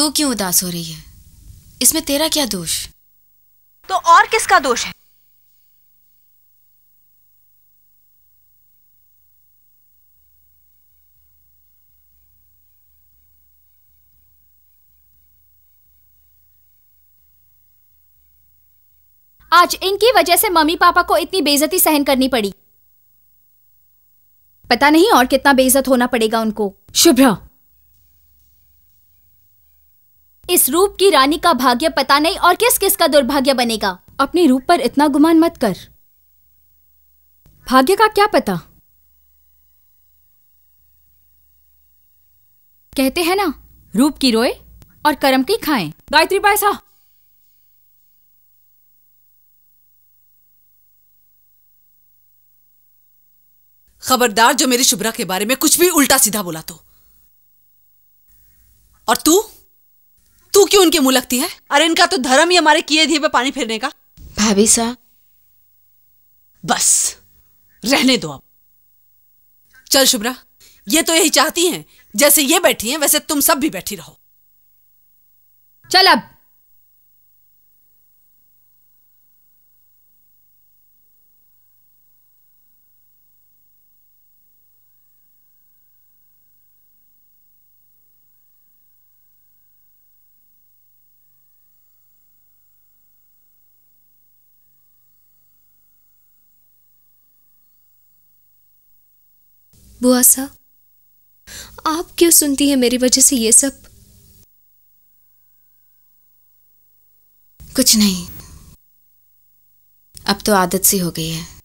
तू क्यों उदास हो रही है इसमें तेरा क्या दोष तो और किसका दोष है आज इनकी वजह से मम्मी पापा को इतनी बेइज्जती सहन करनी पड़ी पता नहीं और कितना बेइज्जत होना पड़ेगा उनको शुभ्रा इस रूप की रानी का भाग्य पता नहीं और किस किस का दुर्भाग्य बनेगा अपने रूप पर इतना गुमान मत कर भाग्य का क्या पता कहते हैं ना रूप की रोए और कर्म की खाएं गायत्री पैसा खबरदार जो मेरी शुभ्रा के बारे में कुछ भी उल्टा सीधा बोला तो और तू तू क्यों उनके मुंह लगती है अरे इनका तो धर्म ही हमारे किए दिए पे पानी फिरने का भाभी सा बस रहने दो अब चल शुभ्रा ये तो यही चाहती हैं जैसे ये बैठी हैं वैसे तुम सब भी बैठी रहो चल अब बुआ सा आप क्यों सुनती है मेरी वजह से ये सब कुछ नहीं अब तो आदत सी हो गई है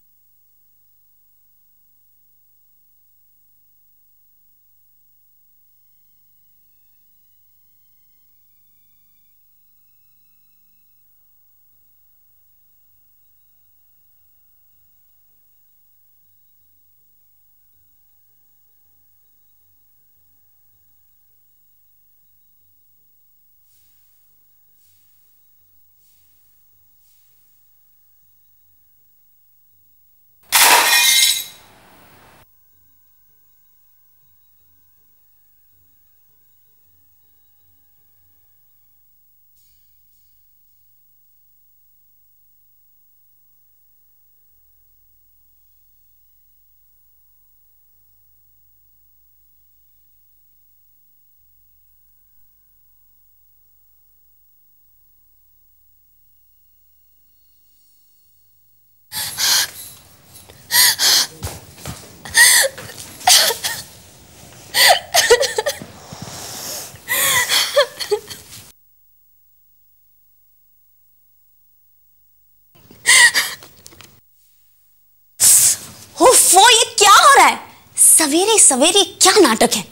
सवेरे सवेरे क्या नाटक है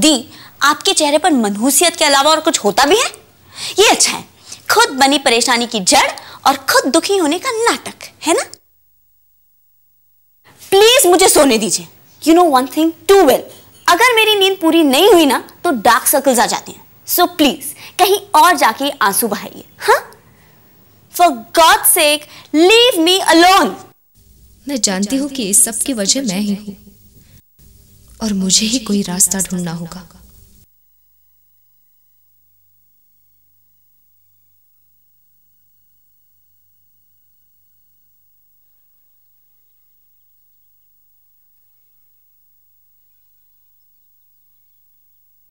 दी आपके चेहरे पर मनहूसियत के अलावा और कुछ होता भी है ये अच्छा है खुद बनी परेशानी की जड़ और खुद दुखी होने का नाटक है ना प्लीज मुझे सोने दीजिए you know one thing too well अगर मेरी नींद पूरी नहीं हुई ना तो डार्क सर्कल्स आ जाते हैं सो so, प्लीज कहीं और जाके आंसू बहाइए for God sake leave me alone मैं जानती हूं कि इस सब की वजह मैं ही हूँ और मुझे ही कोई रास्ता ढूंढना होगा